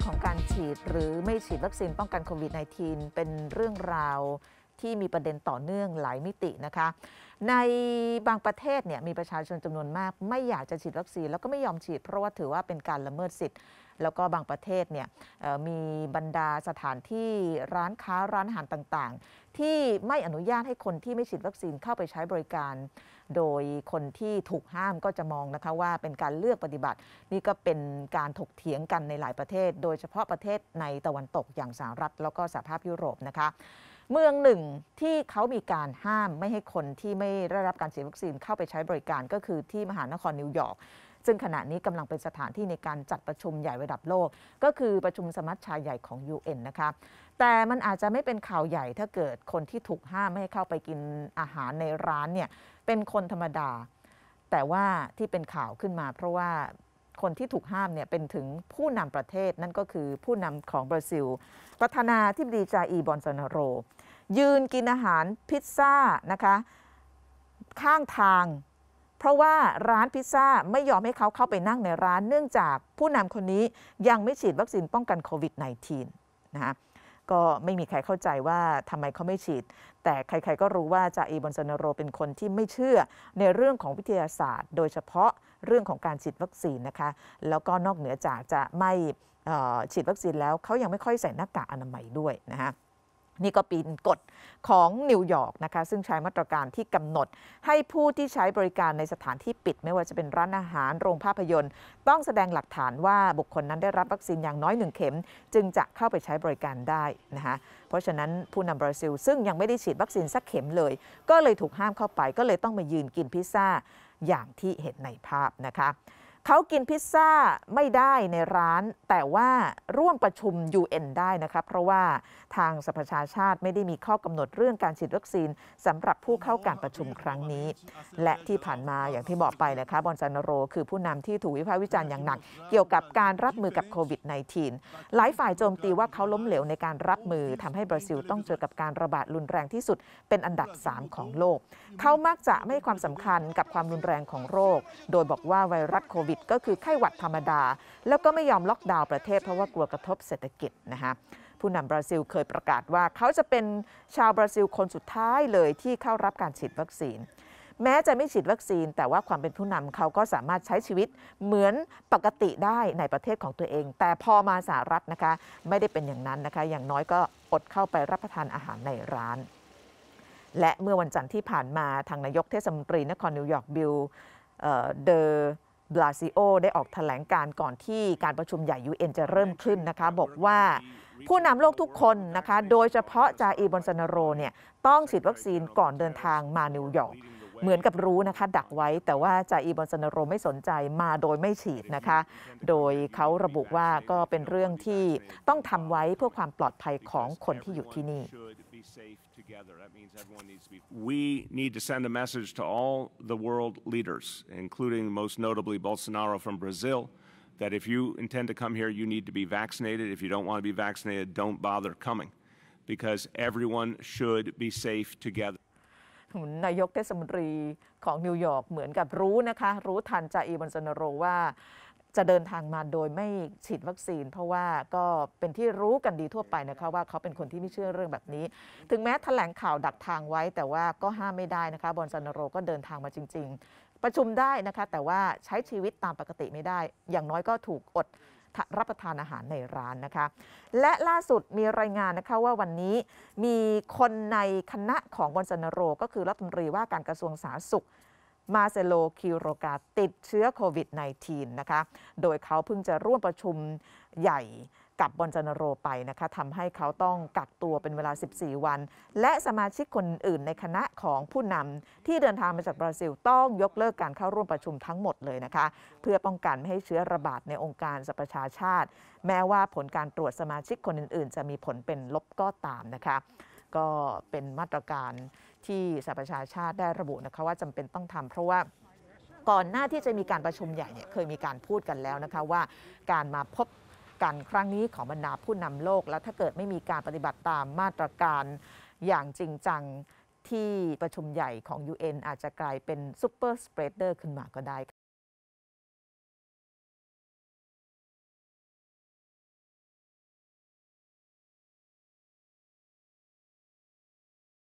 ื่องของการฉีดหรือไม่ฉีดวัคซีนป้องกันโควิด -19 เป็นเรื่องราวที่มีประเด็นต่อเนื่องหลายมิตินะคะ ในบางประเทศเนี่ยมีประชาชนจำนวนมาก ไม่อยากจะฉีดวัคซีนแล้วก็ไม่ยอมฉีด เพราะว่าถือว่าเป็นการละเมิดสิทธิ์ แล้วก็บางประเทศเนี่ยมีบรรดาสถานที่ร้านค้าร้านอาหารต่างๆ ที่ไม่อนุญาตให้คนที่ไม่ฉีดวัคซีนเข้าไปใช้บริการโดยคนที่ถูกห้ามก็จะมองนะคะว่าเป็นการเลือกปฏิบัติ นี่ก็เป็นการถกเถียงกันในหลายประเทศ โดยเฉพาะประเทศในตะวันตกอย่างสหรัฐแล้วก็สหภาพยุโรปนะคะ เมืองหนึ่งที่เขามีการห้ามไม่ให้คนที่ไม่ได้รับการฉีดวัคซีนเข้าไปใช้บริการก็คือที่มหานครนิวยอร์กซึ่งขณะนี้กำลังเป็นสถานที่ในการจัดประชุมใหญ่ระดับโลก ก็คือประชุมสมัชชาใหญ่ของ UN นะคะแต่มันอาจจะไม่เป็นข่าวใหญ่ถ้าเกิดคนที่ถูกห้ามไม่ให้เข้าไปกินอาหารในร้านเนี่ย เป็นคนธรรมดา แต่ว่าที่เป็นข่าวขึ้นมา เพราะว่าคนที่ถูกห้ามเนี่ยเป็นถึงผู้นำประเทศ นั่นก็คือผู้นำของบราซิลประธานาธิบดีจาอีบอนซานาโรยืนกินอาหารพิซซ่านะคะข้างทางเพราะว่าร้านพิซซ่าไม่ยอมให้เขาเข้าไปนั่งในร้านเนื่องจากผู้นำคนนี้ยังไม่ฉีดวัคซีนป้องกันโควิด -19 นะคะก็ไม่มีใครเข้าใจว่าทำไมเขาไม่ฉีด แต่ใคร ๆ ก็รู้ว่าจ่าเอบอนซานโรเป็นคนที่ไม่เชื่อในเรื่องของวิทยาศาสตร์ โดยเฉพาะเรื่องของการฉีดวัคซีนนะคะแล้วก็นอกเหนือจากจะไม่ฉีดวัคซีนแล้วเขายังไม่ค่อยใส่หน้ากากอนามัยด้วยนะคะนี่ก็เป็นกฎของนิวยอร์กนะคะ ซึ่งใช้มาตรการที่กำหนดให้ผู้ที่ใช้บริการในสถานที่ปิด ไม่ว่าจะเป็นร้านอาหารโรงภาพยนตร์ต้องแสดงหลักฐานว่าบุคคลนั้นได้รับวัคซีนอย่างน้อยหนึ่งเข็ม จึงจะเข้าไปใช้บริการได้นะคะ เพราะฉะนั้นผู้นำบราซิล ซึ่งยังไม่ได้ฉีดวัคซีนสักเข็มเลย ก็เลยถูกห้ามเข้าไป ก็เลยต้องมายืนกินพิซซ่าอย่างที่เห็นในภาพนะคะเขากินพิซซ่าไม่ได้ในร้าน แต่ว่าร่วมประชุม UN ได้นะคะเพราะว่าทางสภชาชาติไม่ได้มีข้อกำหนดเรื่องการฉีดวัคซีนสำหรับผู้เข้าการประชุมครั้งนี้ และที่ผ่านมาอย่างที่บอกไปนะคะบอนซานโร คือผู้นำที่ถูกวิพากษ์วิจารณ์อย่างหนัก เกี่ยวกับการรับมือกับโควิด -19 หลายฝ่ายโจมตีว่าเขาล้มเหลวในการรับมือทำให้บราซิล ต้องเจอกับการระบาดรุนแรงที่สุดเป็นอันดับ 3 ของโลกเขามักจะไม่ความสำคัญกับความรุนแรงของโรค โดยบอกว่าไวรัสโควิดวิดก็คือไข้หวัดธรรมดา แล้วก็ไม่ยอมล็อกดาวน์ประเทศ เพราะว่ากลัวกระทบเศรษฐกิจนะคะผู้นำบราซิลเคยประกาศว่าเขาจะเป็นชาวบราซิลคนสุดท้ายเลยที่เข้ารับการฉีดวัคซีน แม้จะไม่ฉีดวัคซีน แต่ว่าความเป็นผู้นำเขาก็สามารถใช้ชีวิตเหมือนปกติได้ในประเทศของตัวเอง แต่พอมาสหรัฐนะคะไม่ได้เป็นอย่างนั้นนะคะอย่างน้อยก็อดเข้าไปรับประทานอาหารในร้าน และเมื่อวันจันทร์ที่ผ่านมาทางนายกเทศมนตรี นครนิวยอร์กบิลเดอรบลาซิโอได้ออกถแถลงการก่อนที่การประชุมใหญ่ UN จะเริ่มขึ้นนะคะ บอกว่าผู้นำโลกทุกคนนะคะ โดยเฉพาะจาอีบอนซานโร เนี่ย ต้องฉีดวัคซีนก่อนเดินทางมานิวยอร์กเหมือนกับรู้นะคะ ดักไว้แต่ว่าจาอีบอนซานโรไม่สนใจมาโดยไม่ฉีดนะคะ โดยเขาระบุว่าก็เป็นเรื่องที่ต้องทำไว้เพื่อความปลอดภัยของคนที่อยู่ที่นี่ be safe together. That means everyone needs to be. We need to send a message to all the world leaders, including most notably Bolsonaro from Brazil, that if you intend to come here, you need to be vaccinated. If you don't want to be vaccinated, don't bother coming, because everyone should be safe together. นายกเทศมนตรีของนิวยอร์กเหมือนกับรู้นะคะจะเดินทางมาโดยไม่ฉีดวัคซีน เพราะว่าก็เป็นที่รู้กันดีทั่วไปนะคะว่าเขาเป็นคนที่ไม่เชื่อเรื่องแบบนี้ ถึงแม้แถลงข่าวดักทางไว้ แต่ว่าก็ห้ามไม่ได้นะคะบอลซานโรก็เดินทางมาจริง ๆ ประชุมได้นะคะแต่ว่าใช้ชีวิตตามปกติไม่ได้ อย่างน้อยก็ถูกอดรับประทานอาหารในร้านนะคะและล่าสุดมีรายงานนะคะว่าวันนี้มีคนในคณะของบอลซานโรก็คือรัฐมนตรีว่าการกระทรวงสาธารณสุขมาเซโลคิโรกาติดเชื้อโควิด -19 นะคะ โดยเขาเพิ่งจะร่วมประชุมใหญ่กับบอลจานโรไปนะคะทำให้เขาต้องกักตัวเป็นเวลา 14 วัน และสมาชิกคนอื่นในคณะของผู้นำที่เดินทางมาจากบราซิล ต้องยกเลิกการเข้าร่วมประชุมทั้งหมดเลยนะคะ เพื่อป้องกันไม่ให้เชื้อระบาดในองค์การสหประชาชาติ แม้ว่าผลการตรวจสมาชิกคนอื่น ๆ จะมีผลเป็นลบก็ตามนะคะ ก็เป็นมาตรการที่สหประชาชาติได้ระบุนะคะว่าจำเป็นต้องทำเพราะว่าก่อนหน้าที่จะมีการประชุมใหญ่เนี่ยเคยมีการพูดกันแล้วนะคะว่าการมาพบกันครั้งนี้ของบรรดาผู้นำโลก แล้วถ้าเกิดไม่มีการปฏิบัติตามมาตรการอย่างจริงจังที่ประชุมใหญ่ของ UN อาจจะกลายเป็นซูเปอร์สเปรดเดอร์ขึ้นมาก็ได้